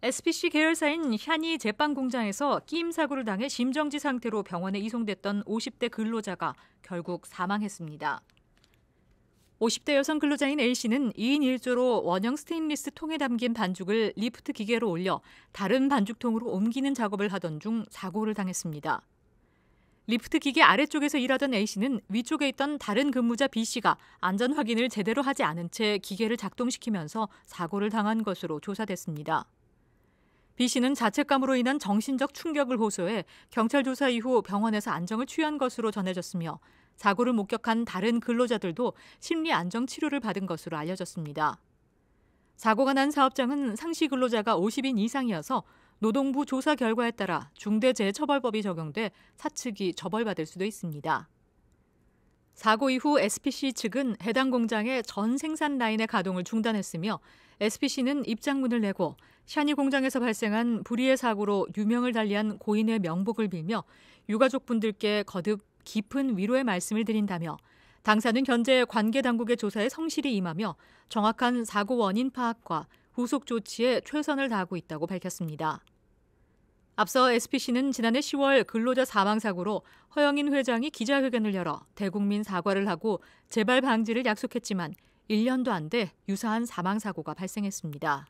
SPC 계열사인 샤니 제빵 공장에서 끼임 사고를 당해 심정지 상태로 병원에 이송됐던 50대 근로자가 결국 사망했습니다. 50대 여성 근로자인 A씨는 2인 1조로 원형 스테인리스 통에 담긴 반죽을 리프트 기계로 올려 다른 반죽통으로 옮기는 작업을 하던 중 사고를 당했습니다. 리프트 기계 아래쪽에서 일하던 A씨는 위쪽에 있던 다른 근무자 B씨가 안전 확인을 제대로 하지 않은 채 기계를 작동시키면서 사고를 당한 것으로 조사됐습니다. B 씨는 자책감으로 인한 정신적 충격을 호소해 경찰 조사 이후 병원에서 안정을 취한 것으로 전해졌으며 사고를 목격한 다른 근로자들도 심리 안정 치료를 받은 것으로 알려졌습니다. 사고가 난 사업장은 상시 근로자가 50인 이상이어서 노동부 조사 결과에 따라 중대재해처벌법이 적용돼 사측이 처벌받을 수도 있습니다. 사고 이후 SPC 측은 해당 공장의 전 생산 라인의 가동을 중단했으며 SPC는 입장문을 내고 샤니 공장에서 발생한 불의의 사고로 유명을 달리한 고인의 명복을 빌며 유가족분들께 거듭 깊은 위로의 말씀을 드린다며 당사는 현재 관계 당국의 조사에 성실히 임하며 정확한 사고 원인 파악과 후속 조치에 최선을 다하고 있다고 밝혔습니다. 앞서 SPC는 지난해 10월 근로자 사망 사고로 허영인 회장이 기자회견을 열어 대국민 사과를 하고 재발 방지를 약속했지만 1년도 안 돼 유사한 사망 사고가 발생했습니다.